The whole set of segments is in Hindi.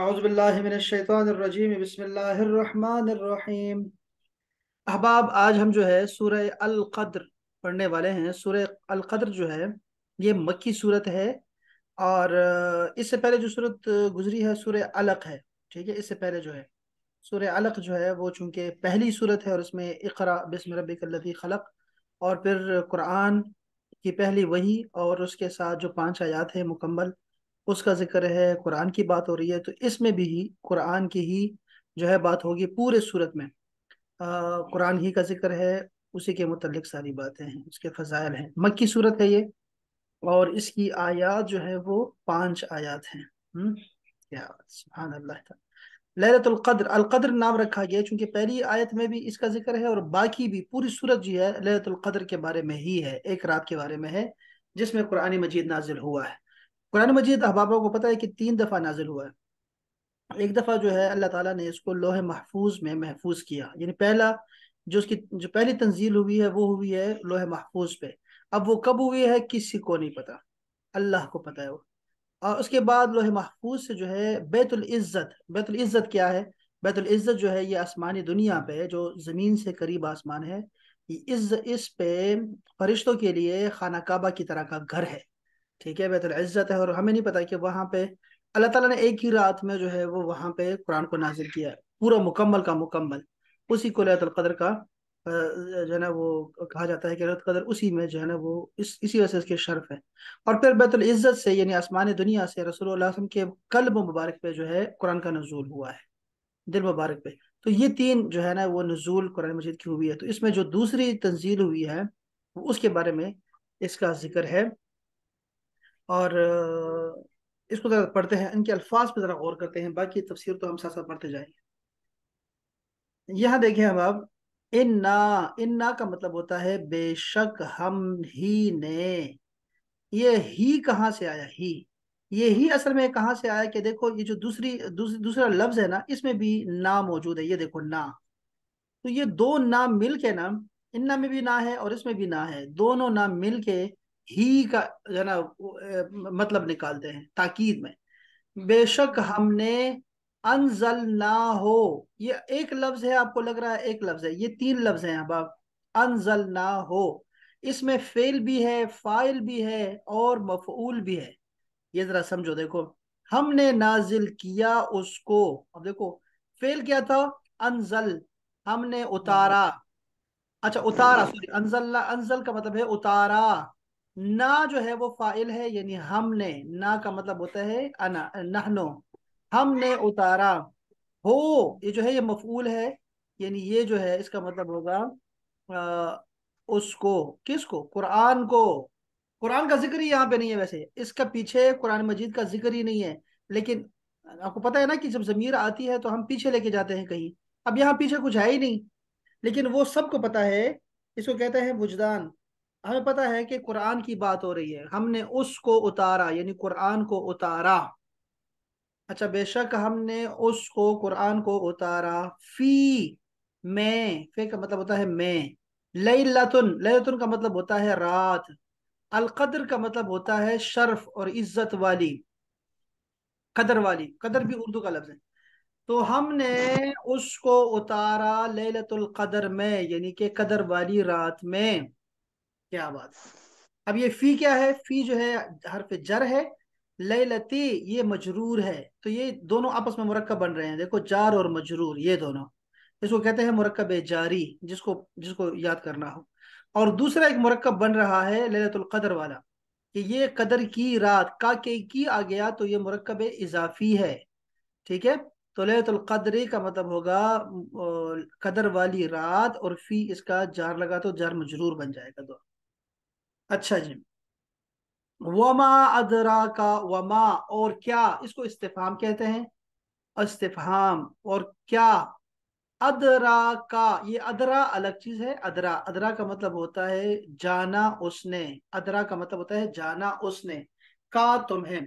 आउज़बिल्लिमिनशैतरजीम अहबाब आज हम जो है सूर्य अलक़द्र पढ़ने वाले हैं सूर्य अलक़द्र जो है ये मक्की सूरत है और इससे पहले जो सूरत गुजरी है सूर्य अलक है ठीक है इससे पहले जो है सूर्य अलक जो है वो चूंकि पहली सूरत है और उसमें इकरा बिसम रबी खलक और फिर कुरान की पहली वही और उसके साथ जो पाँच आयात है मुकम्मल उसका जिक्र है कुरान की बात हो रही है तो इसमें भी कुरान की ही जो है बात होगी पूरे सूरत में आ, कुरान ही का जिक्र है उसी के मतलब सारी बातें हैं उसके फजाइल हैं मक्की सूरत है ये और इसकी आयात जो है वो पांच आयात हैं लहरतर अलकद्र नाम रखा गया चूंकि पहली आयत में भी इसका जिक्र है और बाकी भी पूरी सूरत जो है लहरतुल्कद्र के बारे में ही है एक रात के बारे में है जिसमें कुरानी मजीद नाजिल हुआ है कुरान मजीद अहबाबों को पता है कि तीन दफ़ा नाजिल हुआ है एक दफ़ा जो है अल्लाह ताला ने इसको लोह महफूज में महफूज किया यानी पहला जो उसकी जो पहली तंजील हुई है वो हुई है लोह महफूज पे अब वो कब हुई है किसी को नहीं पता अल्लाह को पता है वो और उसके बाद लोह महफूज से जो है बैतुल इज़्ज़त बैतुल इज़्ज़त क्या है बैतुल इज़्ज़त जो है ये आसमानी दुनिया पे जो ज़मीन से करीब आसमान है इस इस पे फरिश्तों के लिए खाना काबा की तरह का घर है ठीक है बेहतर इज़्ज़त है और हमें नहीं पता कि वहाँ पे अल्लाह ताला ने एक ही रात में जो है वो वहाँ पे कुरान को नाजिल किया है पूरा मुकम्मल का मुकम्मल उसी को कदर का जो है ना वो कहा जाता है कि कदर उसी में जो है ना वो इस इसी वजह से इसके शर्फ है और फिर बेतुल इज़्ज़त से यानी आसमान दुनिया से रसोल के कल्ब मुबारक पे जो है कुरान का नजूल हुआ है दिल मुबारक पे तो ये तीन जो है ना वो नजूल कुरान मजीद की हुई है तो इसमें जो दूसरी तंजील हुई है उसके बारे में इसका जिक्र है और इसको ज़रा पढ़ते हैं इनके अल्फाज पर ज़रा गौर करते हैं बाकी तफसीर तो हम साथ साथ पढ़ते जाएंगे यहाँ देखें हम अब इन्ना इन्ना का मतलब होता है बेशक हम ही ने ये ही कहाँ से आया ही ये ही असल में कहाँ से आया कि देखो ये जो दूसरी दूसरी दूसरा लफ्ज है ना इसमें भी ना मौजूद है ये देखो ना तो ये दो ना मिल के ना इन्ना में भी ना है और इसमें भी ना है दोनों ना मिल के ही का जो ना मतलब निकालते हैं ताकीद में बेशक हमने अनजल ना हो ये एक लफ्ज है आपको लग रहा है एक लफ्ज है ये तीन लफ्ज हैं अहबाब अनजल ना हो इसमें फेल भी है फाइल भी है और मफूल भी है ये जरा समझो देखो हमने नाजिल किया उसको अब देखो फेल क्या था अनजल हमने उतारा हाँ। अच्छा उतारा सॉरी अनजल अनजल का मतलब है उतारा ना जो है वो फाइल है यानी हमने ना का मतलब होता है अना नहनो हमने उतारा हो ये जो है ये मफूल है यानी ये जो है इसका मतलब होगा आ, उसको किसको कुरान को कुरान का जिक्र ही यहाँ पे नहीं है वैसे इसका पीछे कुरान मजीद का जिक्र ही नहीं है लेकिन आपको पता है ना कि जब जमीर आती है तो हम पीछे लेके जाते हैं कहीं अब यहाँ पीछे कुछ है ही नहीं लेकिन वो सबको पता है इसको कहते हैं वजदान हमें पता है कि कुरान की बात हो रही है हमने उसको उतारा यानी कुरान को उतारा अच्छा बेशक हमने उसको कुरान को उतारा फी में फे का मतलब होता है मैं लई लतुन लतुन का मतलब होता है रात अलकद्र का मतलब होता है शर्फ और इज्जत वाली कदर वाली कदर भी उर्दू का लफ्ज है तो हमने उसको उतारा लतुल कदर में यानी कि कदर वाली रात में क्या बात अब ये फी क्या है फी जो है पे जर है लती ये मजरूर है तो ये दोनों आपस में मुरक्ब बन रहे हैं देखो जार और मजरूर ये दोनों इसको कहते हैं मुरक्ब जारी जिसको जिसको याद करना हो और दूसरा एक मरकब बन रहा है ललतुल्कदर वाला कि ये कदर की रात का के की आ गया तो ये मरकब इजाफी है ठीक है तो ललतुल्कदर का मतलब होगा कदर वाली रात और फी इसका जार लगा तो जार मजरूर बन जाएगा दोनों अच्छा जी वमा अदरा का वमा और क्या इसको इस्तेफाम कहते हैं इस्तेफाम और क्या अदरा का ये अदरा अलग चीज है अदरा अदरा का मतलब होता है जाना उसने अदरा का मतलब होता है जाना उसने का तुम्हें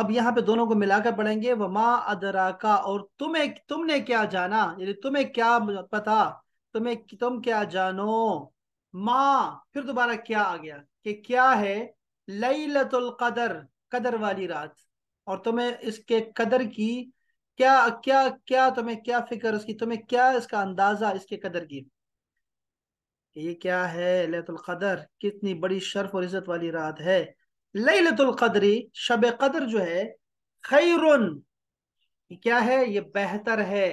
अब यहाँ पे दोनों को मिलाकर पढ़ेंगे वमा अदरा का और तुम्हें तुमने क्या जाना यानी तुम्हें क्या पता तुम्हें तुम क्या जानो माँ फिर दोबारा क्या आ गया कि क्या है लतुल कदर कदर वाली रात और तुम्हें इसके कदर की क्या क्या क्या तुम्हें क्या फिक्र उसकी तुम्हें क्या इसका अंदाजा इसके कदर की ये क्या है लैतुल कदर कितनी बड़ी शर्फ और इज्जत वाली रात है लतुल कदरी शब कदर जो है खैरुन क्या है ये बेहतर है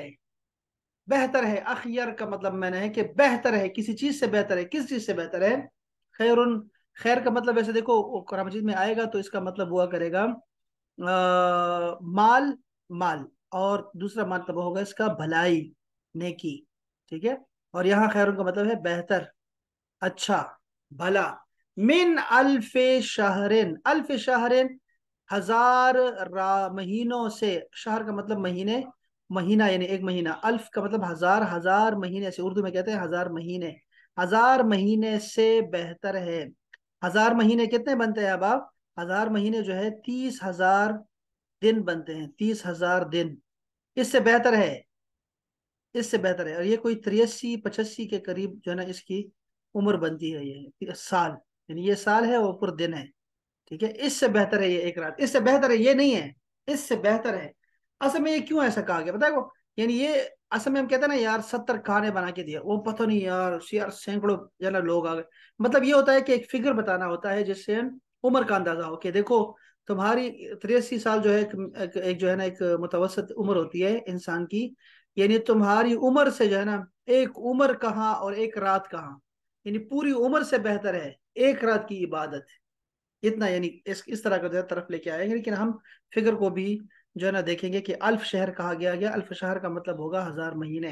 बेहतर है अखियर का मतलब मैंने है कि बेहतर है किसी चीज से बेहतर है किस चीज से बेहतर है खैरुन खैर का मतलब वैसे देखो कुरान मजीद में आएगा तो इसका मतलब हुआ करेगा आ, माल माल और दूसरा मतलब होगा इसका भलाई नेकी ठीक है और यहाँ खैर का मतलब है बेहतर अच्छा भला मिन अल्फे शहरिन अल्फ शहरिन हजार महीनों से शहर का मतलब महीने महीना यानी एक महीना अल्फ का मतलब हजार हजार महीने से उर्दू में कहते हैं हजार महीने हजार महीने से बेहतर है हजार महीने कितने बनते हैं अब आप हजार महीने जो है तीस हजार दिन बनते हैं तीस हजार दिन इससे बेहतर है इससे बेहतर है और ये कोई त्रियासी पचासी के करीब जो है ना इसकी उम्र बनती है ये साल यानी ये साल है वो ऊपर दिन है ठीक है इससे बेहतर है ये एक रात इससे बेहतर है ये नहीं है इससे बेहतर है असल में ये क्यों ऐसा कहा गया बताए यानी ये असल में हम कहते हैं ना यार सत्तर खाने बना के दिया वो पता नहीं यार यार सैकड़ों जना लोग आ गए मतलब ये होता है कि एक फिगर बताना होता है जिससे उम्र का अंदाजा हो कि देखो तुम्हारी तिरसी साल जो है एक, एक एक जो है ना एक मुतवसत उम्र होती है इंसान की यानी तुम्हारी उम्र से जो है ना एक उम्र कहाँ और एक रात कहाँ यानी पूरी उम्र से बेहतर है एक रात की इबादत इतना यानी इस इस तरह का जो है तरफ लेके आएंगे लेकिन हम फिगर को भी जो है ना देखेंगे कि अल्फ शहर कहा गया गया अल्फ शहर का मतलब होगा हजार महीने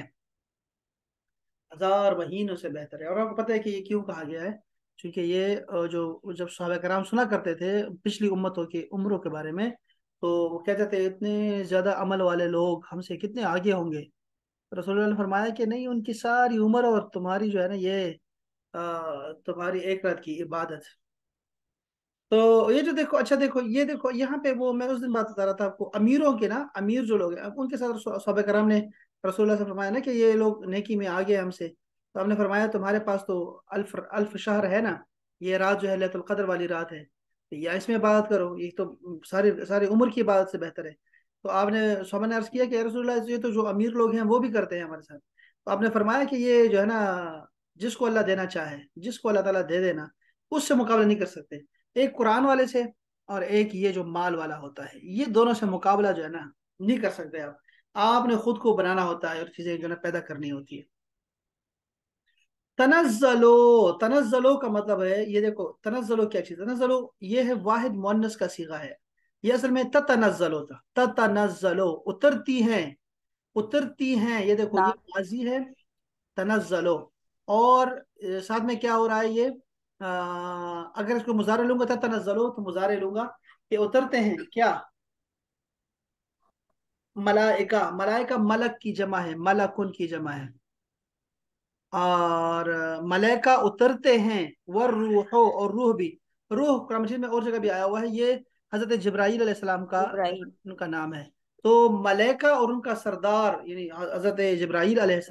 हजार महीनों से बेहतर है और आपको पता है कि ये क्यों कहा गया है क्योंकि ये जो जब सहाब कराम सुना करते थे पिछली उम्मतों की उम्रों के बारे में तो वो कहते थे इतने ज़्यादा अमल वाले लोग हमसे कितने आगे होंगे रसोल ने फरमाया कि नहीं उनकी सारी उम्र और तुम्हारी जो है ना ये तुम्हारी एक रात की इबादत तो ये जो देखो अच्छा देखो ये देखो यहाँ पे वो मैं उस दिन बात बता रहा था आपको अमीरों के ना अमीर जो लोग हैं उनके साथ सोब कराम ने रसोल्ला से फरमाया ना कि ये लोग नेकी में आ गए हमसे तो हमने फरमाया तुम्हारे पास तो अल्फ अल्फ शहर है ना ये रात जो है लतुल्कदर वाली रात है तो या इसमें बात करो ये तो सारी सारी उम्र की बात से बेहतर है तो आपने सोबा ने अर्ज किया कि रसोल्ला ये तो जो अमीर लोग हैं वो भी करते हैं हमारे साथ तो आपने फरमाया कि ये जो है ना जिसको अल्लाह देना चाहे जिसको अल्लाह तला दे देना उससे मुकाबला नहीं कर सकते एक कुरान वाले से और एक ये जो माल वाला होता है ये दोनों से मुकाबला जो है ना नहीं कर सकते आप आपने खुद को बनाना होता है और चीजें जो है पैदा करनी होती है तनजलो तनजलो का मतलब है ये देखो तनजलो क्या चीज तनजलो ये है वाहिद मोनस का सीगा है ये असल में तनजलो था तनजलो उतरती हैं उतरती हैं ये देखो ये हाँ। माजी है तनजलो और साथ में क्या हो रहा है ये अगर इसको मुजारे लूंगा था तनजलो तो मुजारे लूंगा कि उतरते हैं क्या मलाइका मलाइका मलक की जमा है मलकुन की जमा है और मलाइका उतरते हैं वर रूहो और रूह भी रूह कुरान में और जगह भी आया हुआ है ये हजरत जब्राइल का उनका नाम है तो मलाइका और उनका सरदार यानी हजरत जब्राइल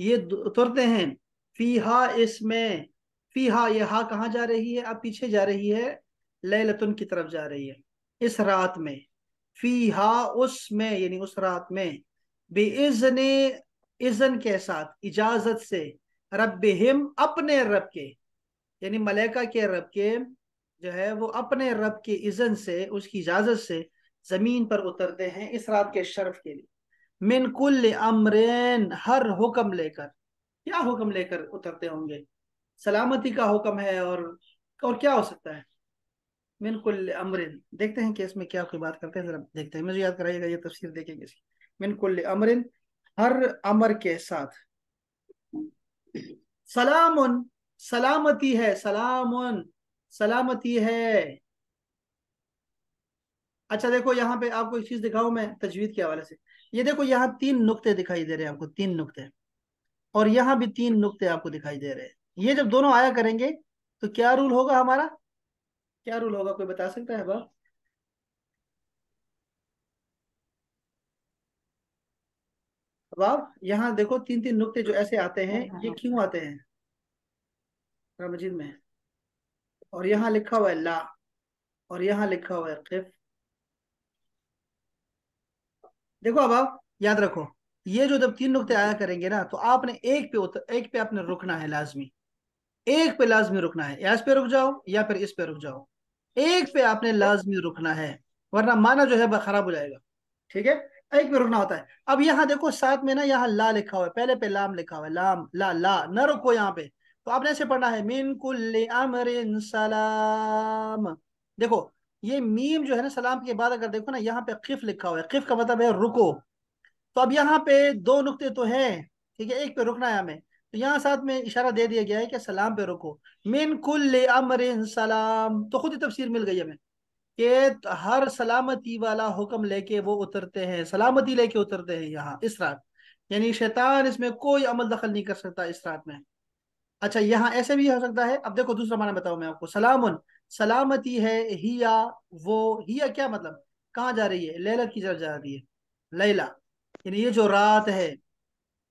ये उतरते हैं फीहा इसमें फी हा ये हा कहाँ जा रही है अब पीछे जा रही है लैलतुन की तरफ जा रही है इस रात में फी हा उस में यानी उस रात में बेइजन इजन के साथ इजाजत से रब हिम अपने रब के यानी मलेका के रब के जो है वो अपने रब के इजन से उसकी इजाजत से जमीन पर उतरते हैं इस रात के शर्फ के लिए मिनकुल अमरेन हर हुक्म लेकर क्या हुक्म लेकर उतरते होंगे सलामती का हुक्म है और और क्या हो सकता है मिनकुल अमरिन देखते हैं कि इसमें क्या कोई बात करते हैं जरा देखते हैं मुझे याद कराइएगा ये तफसीर देखेंगे इसकी मिनकुल अमरिन हर अमर के साथ सलाम सलामती है सलाम सलामती है अच्छा देखो यहाँ पे आपको एक चीज दिखाऊ मैं तजवीद के हवाले से ये देखो यहाँ तीन नुक्ते दिखाई दे रहे हैं आपको तीन नुक्ते और यहाँ भी तीन नुक्ते आपको दिखाई दे रहे हैं ये जब दोनों आया करेंगे तो क्या रूल होगा हमारा क्या रूल होगा कोई बता सकता है बाप बाब यहाँ देखो तीन तीन नुक्ते जो ऐसे आते हैं ये क्यों आते हैं मजिद में और यहाँ लिखा हुआ है ला और यहाँ लिखा हुआ है किफ देखो अब आप याद रखो ये जो जब तीन नुकते आया करेंगे ना तो आपने एक पे उतर एक पे आपने रुकना है लाजमी एक पे लाजमी रुकना है इस पे रुक जाओ या फिर इस पे रुक जाओ एक पे आपने लाजमी रुकना है वरना माना जो है खराब हो जाएगा ठीक है एक पे रुकना होता है अब यहाँ देखो साथ में ना यहाँ ला लिखा हुआ है पहले पे लाम लिखा हुआ है लाम ला ला न रुको यहाँ पे तो आपने ऐसे पढ़ना है मीन कुल्ले सलाम देखो ये मीम जो है ना सलाम के बाद अगर देखो ना यहाँ पे किफ लिखा हुआ है किफ का मतलब है रुको तो अब यहाँ पे दो नुकते तो हैं ठीक है एक पे रुकना है हमें तो यहाँ साथ में इशारा दे दिया गया है कि सलाम पे रुको मिन कुल अमर सलाम तो खुद ही तफसीर मिल गई हमें कि हर सलामती वाला हुक्म लेके वो उतरते हैं सलामती लेके उतरते हैं यहाँ इस रात यानी शैतान इसमें कोई अमल दखल नहीं कर सकता इस रात में अच्छा यहाँ ऐसे भी हो सकता है अब देखो दूसरा माना बताऊँ मैं आपको सलामुन सलामती है हिया वो हिया क्या मतलब कहाँ जा रही है लैलत की तरफ जा रही है लैला यानी ये जो रात है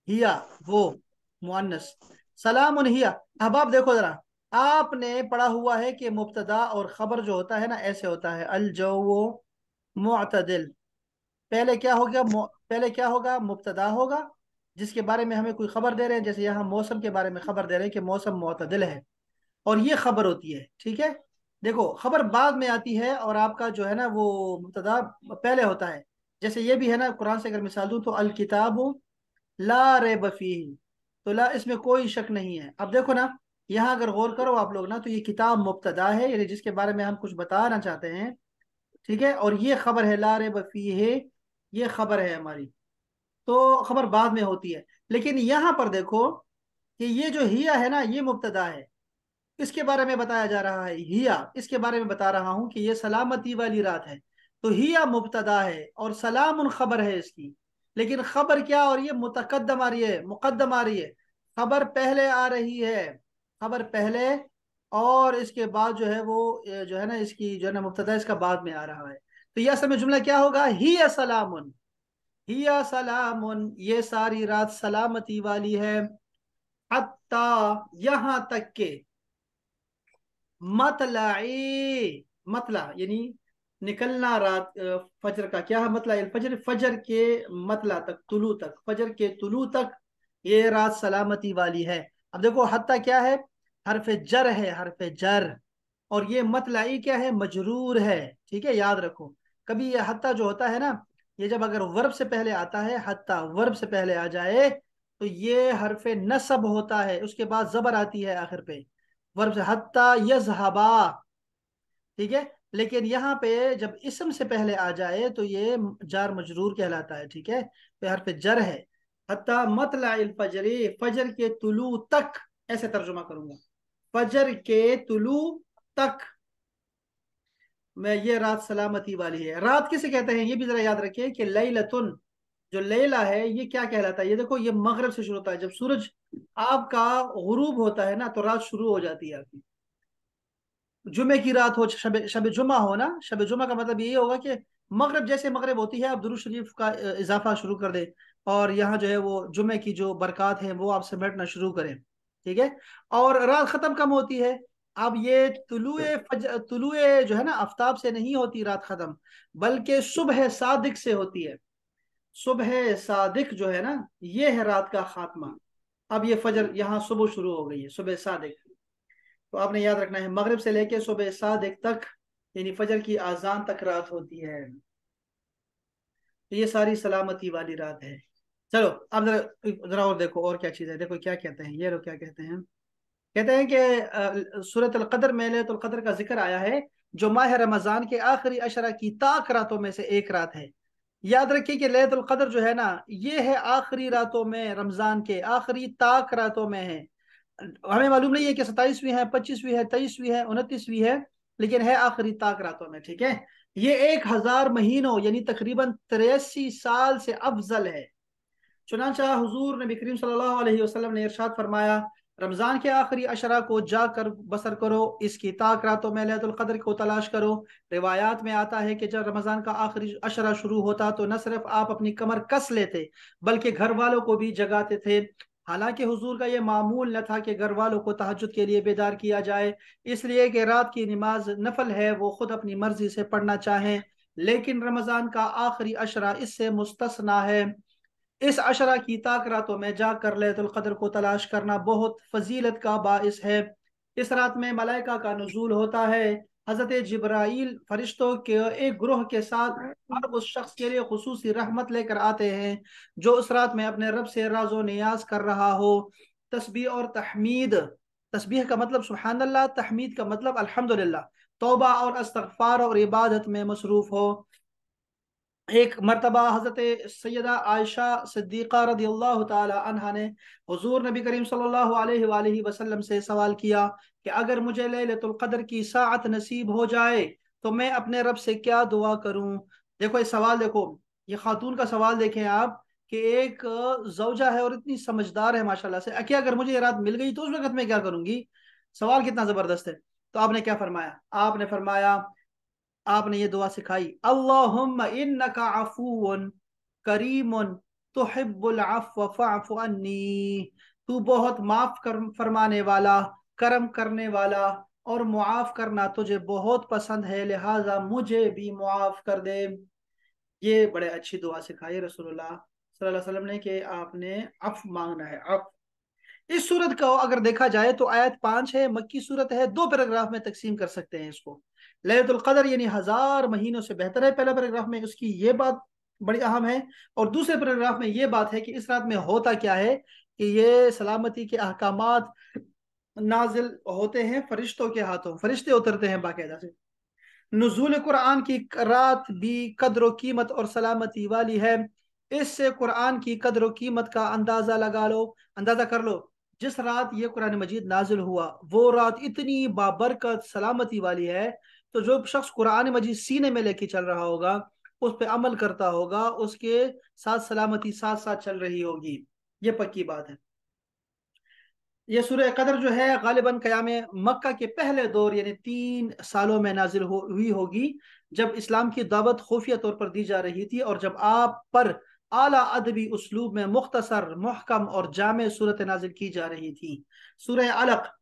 हिया वो मुआनस सलाम अहबाब देखो जरा आपने पढ़ा हुआ है कि मुबतदा और खबर जो होता है ना ऐसे होता है अलजो मतदिल पहले क्या हो गया पहले क्या होगा मुबतदा होगा जिसके बारे में हमें कोई खबर दे रहे हैं जैसे यहाँ मौसम के बारे में खबर दे रहे हैं कि मौसम मतदिल है और ये खबर होती है ठीक है देखो खबर बाद में आती है और आपका जो है ना वो मुबतदा पहले होता है जैसे ये भी है ना कुरान से अगर मिसाल दूँ तो अलकिताब ला रे बफी तो ला इसमें कोई शक नहीं है अब देखो ना यहाँ अगर गौर करो आप लोग ना तो ये किताब मुबतदा है यानी जिसके बारे में हम कुछ बताना चाहते हैं ठीक है और ये खबर है लार बफी है ये खबर है हमारी तो खबर बाद में होती है लेकिन यहाँ पर देखो कि ये जो हिया है ना ये मुबतदा है इसके बारे में बताया जा रहा है हिया इसके बारे में बता रहा हूँ कि ये सलामती वाली रात है तो हिया मुबतदा है और सलाम खबर है इसकी लेकिन खबर क्या और रही है मुतकदम आ रही है मुकदम आ रही है खबर पहले आ रही है खबर पहले और इसके बाद जो है वो जो है ना इसकी जो है ना मुफ्तः इसका बाद में आ रहा है तो यह समय जुमला क्या होगा ही असलाम ही सलाम ये सारी रात सलामती वाली है यहां तक के मतला मतला यानी निकलना रात फजर का क्या मतला फजर फजर के मतला तक तुलू तक फजर के तुलू तक ये रात सलामती वाली है अब देखो हत्ता क्या है हरफ जर है हरफ जर और ये मतलाई क्या है मजरूर है ठीक है याद रखो कभी ये हत्ता जो होता है ना ये जब अगर वर्ब से पहले आता है हत्ता वर्ब से पहले आ जाए तो ये हरफ नसब होता है उसके बाद जबर आती है आखिर पे वर्ब से हत्ता यजहबा ठीक है लेकिन यहाँ पे जब इसम से पहले आ जाए तो ये जार मजरूर कहलाता है ठीक है प्यार पे जर है हत्ता मतला फजरे फजर के तुलू तक ऐसे तर्जुमा करूंगा फजर के तुलू तक मैं ये रात सलामती वाली है रात किसे कहते हैं ये भी जरा याद रखिए कि लैलतुन जो लेला है ये क्या कहलाता है ये देखो ये मगरब से शुरू होता है जब सूरज आपका गुरूब होता है ना तो रात शुरू हो जाती है आपकी जुमे की रात हो शब शब जुमा हो ना शब जुमा का मतलब यही होगा कि मगरब जैसे मगरब होती है आप दुरुज शरीफ का इजाफा शुरू कर दें और यहाँ जो है वो जुमे की जो बरक़ात है वो आप समेटना शुरू करें ठीक है और रात ख़त्म कम होती है अब ये तुलुए फज तुलुए जो है ना आफ्ताब से नहीं होती रात ख़त्म बल्कि सुबह सादिक से होती है सुबह सादिक जो है ना ये है रात का खात्मा अब ये फजर यहाँ सुबह शुरू हो गई है सुबह सादिक तो आपने याद रखना है मगरब से लेके सुबह सात एक तक यानी फजर की आजान तक रात होती है तो ये सारी सलामती वाली रात है चलो अब जरा और देखो और क्या चीज़ है देखो क्या कहते हैं ये लोग क्या कहते हैं कहते हैं कि सूरत अलकदर में लतुल्कदर का जिक्र आया है जो माह रमज़ान के आखिरी अशरा की ताक रातों में से एक रात है याद रखिए कि लतुल्कदर जो है ना ये है आखिरी रातों में रमज़ान के आखिरी ताक रातों में है हमें मालूम नहीं है कि सताइसवीं है पच्चीसवीं है तेईसवीं है उनतीसवीं है लेकिन है आखिरी ताक रातों में ठीक है ये एक हजार महीनों यानी तकरीबन तिरसी साल से अफजल है चुनाचा हजूर नबी करीम सल्लाम ने इरशाद फरमाया रमज़ान के आखिरी अशरा को जाकर बसर करो इसकी ताक रातों में कदर को तलाश करो रिवायात में आता है कि जब रमज़ान का आखिरी अशरा शुरू होता तो न सिर्फ आप अपनी कमर कस लेते बल्कि घर वालों को भी जगाते थे हालांकि हुजूर का ये मामूल न था कि घर वालों को तहजद के लिए बेदार किया जाए इसलिए कि रात की नमाज नफल है वो खुद अपनी मर्जी से पढ़ना चाहें लेकिन रमज़ान का आखिरी अशरा इससे मुस्तना है इस अशरा की ताक रातों में जाकर लतुल्क़दर को तलाश करना बहुत फजीलत का बास है इस रात में मलाइका का नजूल होता है हज़रत जब्राइल फरिश्तों के एक ग्रोह के साथ हर उस शख्स के लिए खसूसी रहमत लेकर आते हैं जो उस रात में अपने रब से राजो नियाज कर रहा हो तस्बी और तहमीद तस्बीह का मतलब सुहानल्ला अल्लाह तहमीद का मतलब अल्हम्दुलिल्लाह तोबा और अस्तफार और इबादत में मसरूफ़ हो एक मरतबा हज़रत सैदा आयशा सिद्दीक़ा रदी अल्लाह तहा ने हजूर नबी करीम सल्लल्लाहु अलैहि वसल्लम से सवाल किया कि अगर मुझे लतुल्क़दर की सात नसीब हो जाए तो मैं अपने रब से क्या दुआ करूं देखो ये सवाल देखो ये खातून का सवाल देखें आप कि एक जवजा है और इतनी समझदार है माशाल्लाह से अके अगर मुझे ये रात मिल गई तो उस वक्त मैं क्या करूंगी सवाल कितना ज़बरदस्त है तो आपने क्या फरमाया आपने फरमाया आपने ये दुआ सिखाई अल्लाहुम्मा इन्नका अफून करीमुन तुहिब्बुल अफ़्व फ़अफ़ु अन्नी तू बहुत माफ कर फरमाने वाला करम करने वाला और मुआफ़ करना तुझे बहुत पसंद है लिहाजा मुझे भी मुआफ़ कर दे ये बड़े अच्छी दुआ सिखाई रसूलुल्लाह सल्लल्लाहु अलैहि वसल्लम ने कि आपने अफ मांगना है अफ इस सूरत को अगर देखा जाए तो आयत पांच है मक्की सूरत है दो पैराग्राफ में तकसीम कर सकते हैं इसको लहतुल्कदर यानी हज़ार महीनों से बेहतर है पहला पैराग्राफ में उसकी ये बात बड़ी अहम है और दूसरे पैराग्राफ में ये बात है कि इस रात में होता क्या है कि ये सलामती के अहकाम नाजिल होते हैं फरिश्तों के हाथों फरिश्ते उतरते हैं बाकायदा से नजूल कुरान की रात भी कदर कीमत और सलामती वाली है इससे कुरान की कदर कीमत का अंदाज़ा लगा लो अंदाज़ा कर लो जिस रात ये कुरान मजीद नाजिल हुआ वो रात इतनी बाबरकत सलामती वाली है तो जो शख्स कुरान मजीद सीने में लेके चल रहा होगा उस पर अमल करता होगा उसके साथ सलामती साथ साथ चल रही होगी ये पक्की बात है यह सुर कदर जो है गालिबा क़याम मक्का के पहले दौर यानी तीन सालों में नाजिल हो, हुई होगी जब इस्लाम की दावत खुफिया तौर पर दी जा रही थी और जब आप पर आला अदबी उसलूब में मुख्तसर महकम और जाम सूरत नाजिल की जा रही थी सूर्य अलक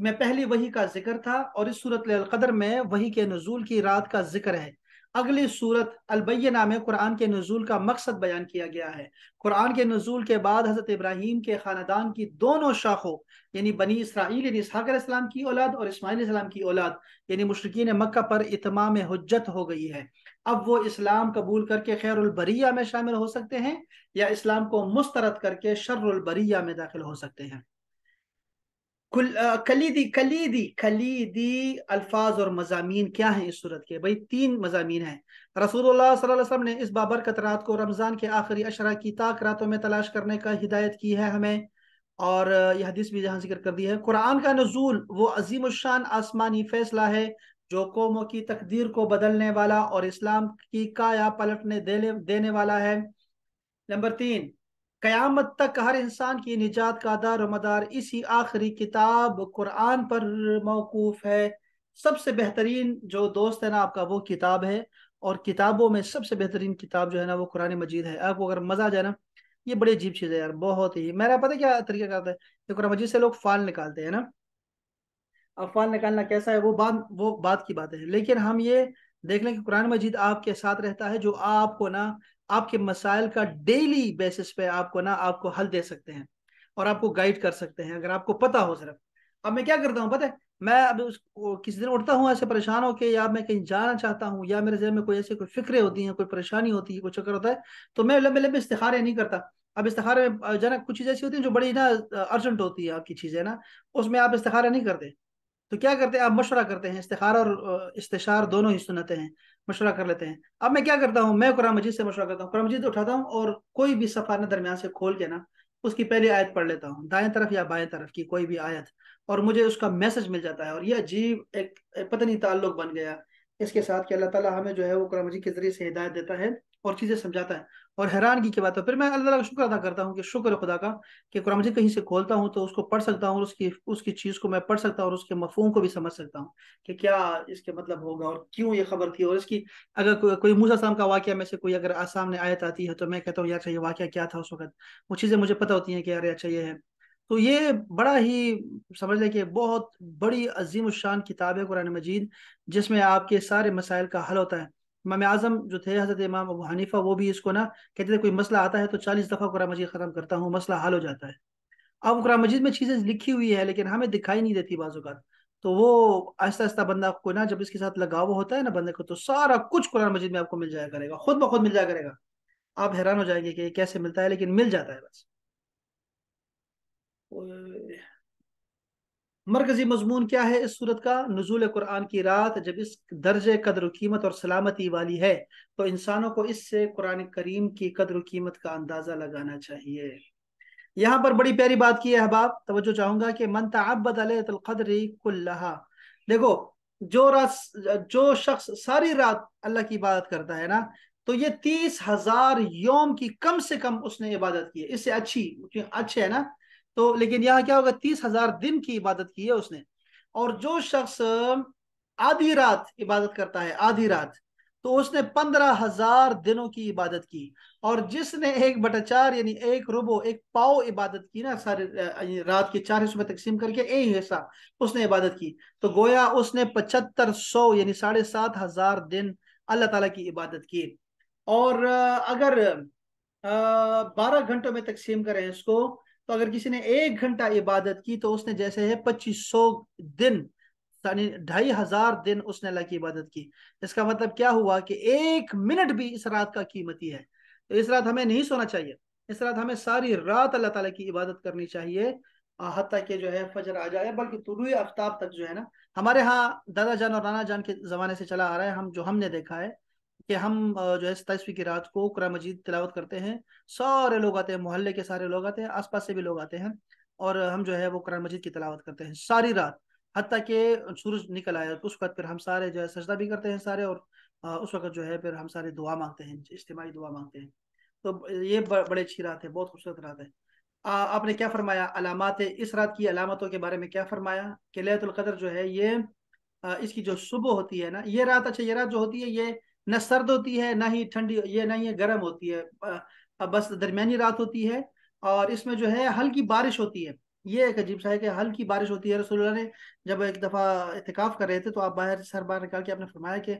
में पहली वही का जिक्र था और इस सूरत कदर में वही के नजूल की रात का जिक्र है अगली सूरत अलबैना में कुरान के नजूल का मकसद बयान किया गया है कुरान के नजूल के बाद हज़रत इब्राहिम के ख़ानदान की दोनों शाखों यानी बनी इसराइल यानी की औलाद और इसमाईलाम की औलाद यानी मुश्किन मक्का पर इतमाम हजत हो गई है अब वो इस्लाम कबूल करके खैरबरिया में शामिल हो सकते हैं या इस्लाम को मुस्तरद करके शर्रबरिया में दाखिल हो सकते हैं कलीदी कलीदी कलीदी अल्फाज और मजामी क्या हैं इस सूरत के भाई तीन मजामी हैं रसूलुल्लाह सल्लल्लाहु अलैहि वसल्लम ने इस बाबरकत रात को रमज़ान के आखिरी अशरा की ताक रातों में तलाश करने का हिदायत की है हमें और यह हदीस भी जहाँ जिक्र कर दी है कुरान का नजूल वो अजीम शान आसमानी फैसला है जो कौमों की तकदीर को बदलने वाला और इस्लाम की काया पलटने देने वाला है नंबर तीन क़यामत तक हर इंसान की निजात का दार मदार इसी आखिरी किताब कुरान पर मौकूफ़ है सबसे बेहतरीन जो दोस्त है ना आपका वो किताब है और किताबों में सबसे बेहतरीन किताब जो है ना वो कुरान मजीद है आपको अगर मज़ा आ जाए ना ये बड़ी अजीब चीज़ है यार बहुत ही मेरा पता क्या तरीका करता है कुरान मजीद से लोग फाल निकालते हैं ना अब फाल निकालना कैसा है वो बात वो बात की बात है लेकिन हम ये देख लें कि कुरान मजीद आपके साथ रहता है जो आपको ना आपके मसाइल का डेली बेसिस पे आपको ना आपको हल दे सकते हैं और आपको गाइड कर सकते हैं अगर आपको पता हो सिर्फ अब मैं क्या करता हूँ पता है मैं अब किसी दिन उठता हूँ ऐसे परेशान होकर या मैं कहीं जाना चाहता हूँ या मेरे जहन में कोई ऐसी कोई फिक्रे होती हैं कोई परेशानी होती है कोई चक्कर होता है तो मैं लंबे लंबे इस्तेखारे नहीं करता अब इस्तेखारे में जाना कुछ चीज़ ऐसी होती है जो बड़ी ना अर्जेंट होती है आपकी चीज़ें ना उसमें आप इस्तेखारा नहीं करते तो क्या करते हैं आप मशवरा करते हैं इस्तार और इस्तार दोनों ही सुनते हैं मशवरा कर लेते हैं अब मैं क्या करता हूँ मैं कुरान मजीद से मशवरा करता हूँ कुरान मजीद उठाता हूँ और कोई भी सफाना दरमियान से खोल के ना उसकी पहली आयत पढ़ लेता हूँ दाएं तरफ या बाएं तरफ की कोई भी आयत और मुझे उसका मैसेज मिल जाता है और ये अजीब एक, एक पता नहीं ताल्लुक बन गया इसके साथ कि अल्लाह ताला हमें जो है वो कुरान मजीद के जरिए से हिदायत देता है और चीज़ें समझाता है और हैरानगी की बात है फिर मैं अल्लाह का शुक्र अदा करता हूँ कि शुक्र खुदा का कि कुरान मजीद कहीं से खोलता हूँ तो उसको पढ़ सकता हूँ उसकी उसकी चीज़ को मैं पढ़ सकता हूँ और उसके मफहूम को भी समझ सकता हूँ कि क्या इसके मतलब होगा और क्यों ये खबर थी और इसकी अगर को, कोई मूसा साहब का वाक्य में से कोई अगर ने आयत आती है तो मैं कहता हूँ यार अच्छा ये वाक्य क्या था उस वक्त वो चीज़ें मुझे पता होती हैं कि यार अच्छा ये है तो ये बड़ा ही समझ लें कि बहुत बड़ी अजीम शान किताब है कुरान मजीद जिसमें आपके सारे मसाइल का हल होता है इमाम आजम जो थे हजरत इमाम अबू हनीफा वो भी इसको ना कहते थे कोई मसला आता है तो चालीस दफ़ा कुरान मजीद ख़त्म करता हूँ मसला हल हो जाता है अब कुरान मजीद में चीज़ें लिखी हुई है लेकिन हमें दिखाई नहीं देती बाजूकात तो वो आहिस्ता आहिस्ता बंदा को ना जब इसके साथ लगाव होता है ना बंदे को तो सारा कुछ कुरान मजीद में आपको मिल जाया करेगा खुद ब खुद मिल जाया करेगा आप हैरान हो जाएंगे कि कैसे मिलता है लेकिन मिल जाता है बस मरकजी मजमून क्या है इस सूरत का नजूल कुरान की रात जब इस दर्ज कदर कीमत और सलामती वाली है तो इंसानों को इससे कुरान करीम की कदर कीमत का अंदाजा लगाना चाहिए यहाँ पर बड़ी प्यारी बात की है अहबाब तो चाहूंगा कि मन तबदरी कुल्ला देखो जो रात जो शख्स सारी रात अल्लाह की इबादत करता है ना तो ये तीस हजार योम की कम से कम उसने इबादत की है इससे अच्छी अच्छे है ना तो लेकिन यहाँ क्या होगा तीस हजार दिन की इबादत की है उसने और जो शख्स आधी रात इबादत करता है आधी रात तो उसने पंद्रह हजार दिनों की इबादत की और जिसने एक बटाचार यानी एक रुबो एक पाओ इबादत की ना सारे रात के चार हिस्सों में तकसीम करके एक हिस्सा उसने इबादत की तो गोया उसने पचहत्तर सौ यानी साढ़े सात हजार दिन अल्लाह ताला की इबादत की और अगर बारह घंटों में तकसीम करें इसको तो अगर किसी ने एक घंटा इबादत की तो उसने जैसे है पच्चीस सौ दिन यानी ढाई हजार दिन उसने अल्लाह की इबादत की इसका मतलब क्या हुआ कि एक मिनट भी इस रात का कीमती है तो इस रात हमें नहीं सोना चाहिए इस रात हमें सारी रात अल्लाह ताला की इबादत करनी चाहिए हती के जो है फजर आ जाए बल्कि तुरुई आफ्ताब तक जो है ना हमारे यहाँ दादा जान और नाना जान के ज़माने से चला आ रहा है हम जो हमने देखा है कि हम जो है सताईसवीं की रात को कुरान मजीद तिलावत करते हैं सारे लोग आते हैं मोहल्ले के सारे लोग आते हैं आसपास से भी लोग आते हैं और हम जो है वो कुरान मजीद की तिलावत करते हैं सारी रात हती के सूरज निकल आया उस वक्त फिर हम सारे जो है सजदा भी करते हैं सारे और उस वक्त जो है फिर हम सारे दुआ मांगते हैं इज्तमाही दुआ मांगते हैं तो ये बड़े अच्छी रात है बहुत खूबसूरत रात है आपने क्या फरमाया अलामत इस रात की अलामतों के बारे में क्या फरमाया कि लहतुल्कदर जो है ये इसकी जो सुबह होती है ना ये रात अच्छा ये रात जो होती है ये न सर्द होती है ना ही ठंडी ये ना ही गर्म होती है बस दरमियानी रात होती है और इसमें जो है हल्की बारिश होती है ये एक अजीब सा है कि हल्की बारिश होती है रसोल्ला ने जब एक दफ़ा इतकाफ कर रहे थे तो आप बाहर सर बाहर निकाल के आपने फरमाया कि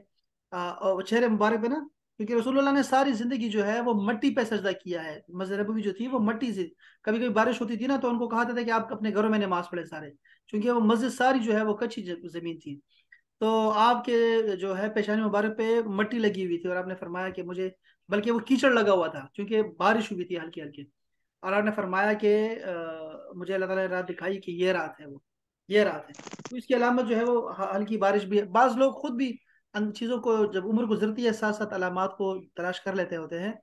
चेहरे मुबारक पे ना क्योंकि रसोल्ला ने सारी ज़िंदगी जो है वो मट्टी पे सजदा किया है मजरबी जो थी वो मट्टी से कभी कभी बारिश होती थी ना तो उनको कहा था कि आप अपने घरों में नमाज पढ़े सारे क्योंकि वो मस्जिद सारी जो है वो कच्ची ज़मीन थी तो आपके जो है पेशानी मुबारक पे मट्टी लगी हुई थी और आपने फरमाया कि मुझे बल्कि वो कीचड़ लगा हुआ था क्योंकि बारिश हुई थी हल्की हल्की और आपने फरमाया कि मुझे अल्लाह ताला रात दिखाई कि ये रात है वो ये रात है तो इसकी अलामत जो है वो हल्की बारिश भी है बाज़ लोग खुद भी अन चीज़ों को जब उम्र गुजरती है साथ साथ अलामत को तलाश कर लेते होते हैं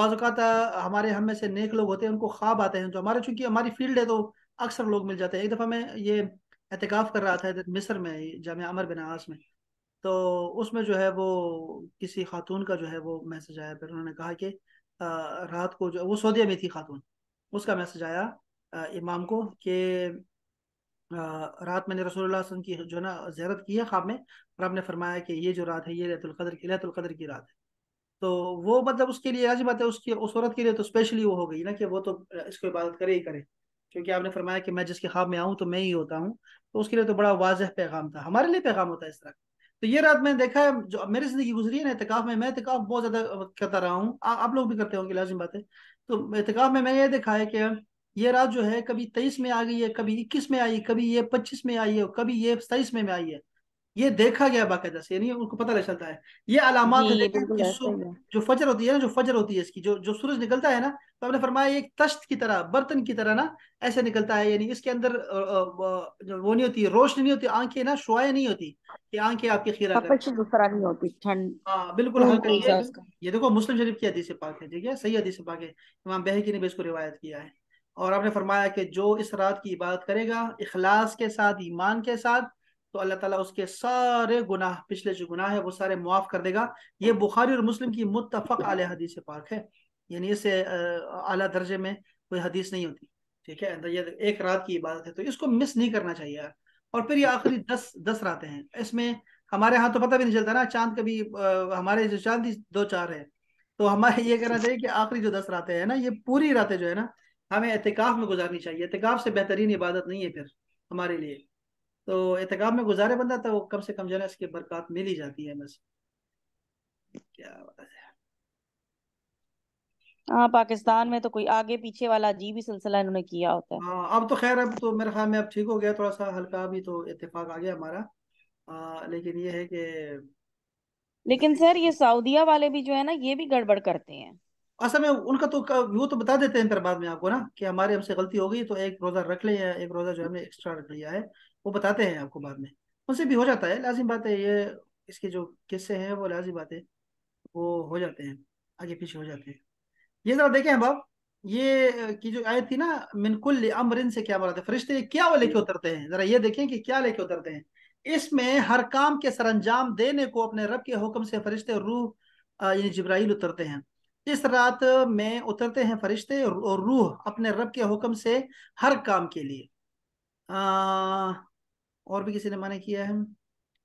बाज़ात हमारे हम में से नेक लोग होते हैं उनको ख्वाब आते हैं तो हमारे चूंकि हमारी फील्ड है तो अक्सर लोग मिल जाते हैं एक दफ़ा मैं ये एहतिकाफ कर रहा था मिस्र में जाम अमर बिन आस में तो उसमें जो है वो किसी खातून का जो है वो मैसेज आया फिर उन्होंने कहा कि रात को जो वो सऊदिया में थी खातून उसका मैसेज आया इमाम को कि रात मैंने रसूलुल्लाह की जो है ना जैरत की है ख्वाब में और आपने फरमाया कि ये जो रात है ये लतुल्कदर की लतुल्कदर की रात है तो वो मतलब उसके लिए आज बात है उसकी उस औरत के लिए तो स्पेशली वो हो गई ना कि वो तो इसको इबादत करे ही करे क्योंकि आपने फरमाया कि मैं जिसके खाब में आऊँ तो मैं ही होता हूँ तो उसके लिए तो बड़ा वाजह पैगाम था हमारे लिए पैगाम होता है इस तरह तो ये रात मैंने देखा है जो मेरी जिंदगी गुजरी है ना एहतिकाफ में मैं एहतिकाफ बहुत ज्यादा करता रहा हूँ आप लोग भी करते होंगे लाजिम बात है तो एहतिकाफ में मैंने ये देखा है कि ये रात जो है कभी तेईस में आ गई है कभी इक्कीस में आई कभी ये पच्चीस में आई है कभी ये सताईस में आई है ये देखा गया बाकायदा से यानी उनको पता लग चलता है ये अलामत है देखो जो फजर होती है ना जो फजर होती है इसकी जो जो सूरज निकलता है ना तो आपने फरमाया एक तश्त की तरह बर्तन की तरह ना ऐसे निकलता है यानी इसके अंदर वो नहीं होती रोशनी नहीं होती आंखें ना शुआ नहीं होती कि आंखें आपकी खीरा दूसरा नहीं होती ठंड हाँ बिल्कुल हल्का ये देखो मुस्लिम शरीफ की हदीस पाक है ठीक है सही हदीस पाक है इमाम बहकी ने भी इसको रिवायत किया है और आपने फरमाया कि जो इस रात की इबादत करेगा इखलास के साथ ईमान के साथ तो अल्लाह ताला उसके सारे गुनाह पिछले जो गुनाह है वो सारे मुआफ़ कर देगा ये बुखारी और मुस्लिम की मुतफ़ आल हदीस पाक है यानी इसे अला दर्जे में कोई हदीस नहीं होती ठीक है तो ये एक रात की इबादत है तो इसको मिस नहीं करना चाहिए यार और फिर ये आखिरी दस दस रातें हैं इसमें हमारे यहाँ तो पता भी नहीं चलता ना चांद कभी हमारे जो चांद दो चार है तो हमारे ये कहना चाहिए कि आखिरी जो दस रातें हैं ना ये पूरी रातें जो है ना हमें एहतिकाफ में गुजारनी चाहिए एहतिकाफ से बेहतरीन इबादत नहीं है फिर हमारे लिए तो एहतिकाब में गुजारे बंदा था वो कम से कम जो है इसकी बरकत मिल ही जाती है बस क्या हाँ पाकिस्तान में तो कोई आगे पीछे वाला अजीब ही सिलसिला इन्होंने किया होता है हाँ अब तो खैर अब तो मेरे ख्याल में अब ठीक हो गया थोड़ा सा हल्का भी तो इतफाक आ गया हमारा आ, लेकिन ये है कि लेकिन सर ये सऊदिया वाले भी जो है ना ये भी गड़बड़ करते हैं असल में उनका तो वो तो बता देते हैं फिर बाद में आपको ना कि हमारे हमसे गलती हो गई तो एक रोज़ा रख लिया एक रोज़ा जो हमने एक्स्ट्रा रख लिया है वो बताते हैं आपको बाद में उनसे भी हो जाता है लाजिम बात है ये इसके जो किस्से हैं वो लाजिम बात है वो हो जाते हैं आगे पीछे हो जाते हैं ये जरा देखें अब ये की जो आयत थी ना मिनकुल अमरिन से क्या मराते फरिश्ते क्या वो लेके उतरते हैं जरा ये देखें कि क्या लेके उतरते हैं इसमें हर काम के सरंजाम देने को अपने रब के हुक्म से फरिश्ते रूह यानी जब्राइल उतरते हैं इस रात में उतरते हैं फरिश्ते और रूह अपने रब के हुक्म से हर काम के लिए आ, और भी किसी ने माने किया है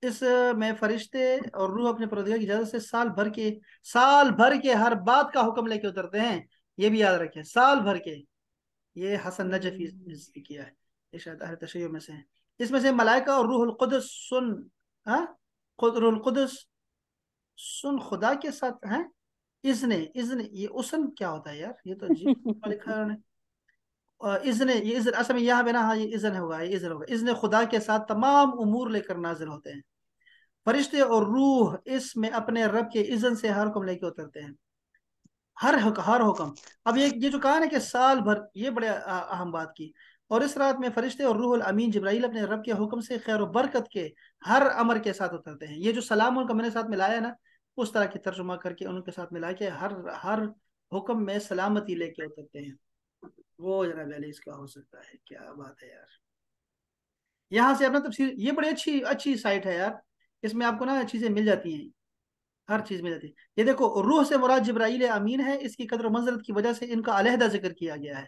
इस में फरिश्ते और रूह अपने परवरदिगार की इजाजत से साल भर के साल भर के हर बात का हुक्म लेके उतरते हैं ये भी याद रखें साल भर के ये हसन नजफी ने किया है ये शायद अहर तशैयों में से है इसमें से मलाइका और रूहुल कुदस सुन हाँ रूहुल कुदस सुन खुदा के साथ हैं इसने इसने ये उसन क्या होता है यार ये तो जी लिखा है इज़न इज़न असल में यहाँ ना हाँ ये इज़न होगा ये इज़न होगा इज़न खुदा के साथ तमाम उमूर लेकर नाजिल होते हैं फरिश्ते और रूह इसमें अपने रब के इज़न से हर हुक्म लेके उतरते हैं हर हर हुक्म अब ये ये जो कहा ना कि साल भर ये बड़े अहम बात की और इस रात में फरिश्ते और रूहुल अमीन जब्राइल अपने रब के हुक्म से खैर बरकत के हर अमर के साथ उतरते हैं ये जो सलाम उनका मैंने साथ मिलाया ना उस तरह की तर्जुमा करके उनके साथ मिला के हर हर हुक्म में सलामती लेके उतरते हैं वो जरा वैली इसका हो सकता है क्या बात है यार यहाँ से अपना तफसीर मतलब ये बड़ी अच्छी अच्छी साइट है यार इसमें आपको ना चीज़ें मिल जाती हैं हर चीज़ मिल जाती है ये देखो रूह से मुराद जब्राइल अमीन है इसकी कदर मंजरत की वजह से इनका अलहदा जिक्र किया गया है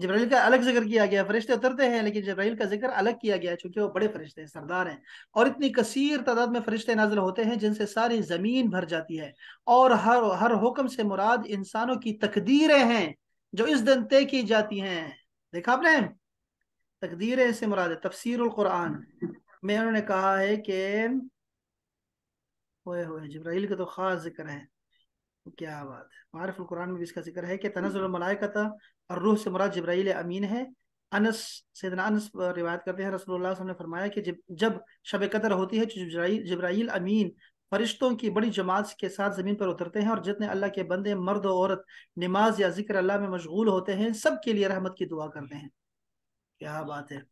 जब्राइल का अलग जिक्र किया गया है फरिश्ते उतरते हैं लेकिन जब्राइल का जिक्र अलग किया गया है चूंकि वो बड़े फरिश्ते हैं सरदार हैं और इतनी कसीर तादाद में फरिश्ते नाजिल होते हैं जिनसे सारी ज़मीन भर जाती है और हर हर हुक्म से मुराद इंसानों की तकदीरें हैं जो इस दिन तय की जाती हैं देखा आपने तकदीर से मुराद तफसीर कुरान में उन्होंने कहा है कि होए होए जब्राइल का तो खास जिक्र है क्या बात है मारफुल कुरान में भी इसका जिक्र है कि तनजुलमलायकत और रूह से मुराद जब्राइल अमीन है अनस सैदना अनस रिवायत करते हैं रसोल्ला ने फरमाया कि जब जब शब कदर होती है जब्राइल अमीन फरिश्तों की बड़ी जमात के साथ ज़मीन पर उतरते हैं और जितने अल्लाह के बंदे मर्द और औरत नमाज या जिक्र अल्लाह में मशगूल होते हैं सब के लिए रहमत की दुआ करते हैं क्या बात है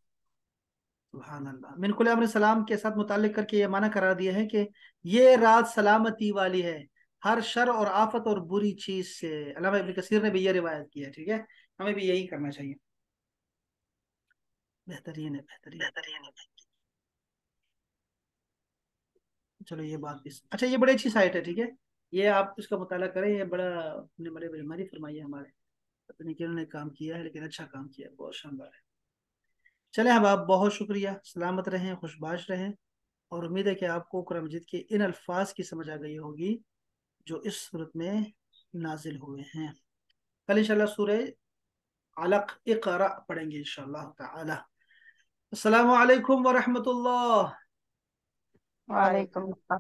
मिनकुल सलाम के साथ मुतल करके ये माना करा दिया है कि ये रात सलामती वाली है हर शर और आफत और बुरी चीज़ से अलामा इबन कसीर ने भी ये रिवायत किया है ठीक है हमें भी यही करना चाहिए बेहतरीन है बेहतरीन बेहतरीन है चलो ये बात इस अच्छा ये बड़ी अच्छी साइट है ठीक है ये आप इसका मुताला करें ये बड़ा अपने बड़े बेमारी फरमाई है हमारे पता नहीं कि काम किया है लेकिन अच्छा काम किया बहुत शानदार है चले हम आप बहुत शुक्रिया सलामत रहें खुशबाश रहें और उम्मीद है कि आपको कुरान मजिद के इन अल्फाज की समझ आ गई होगी जो इस सूरत में नाजिल हुए हैं कल इंशाल्लाह सूर्य अलक इकरा पढ़ेंगे इंशाल्लाह ताला अस्सलाम Waalaikumsalam.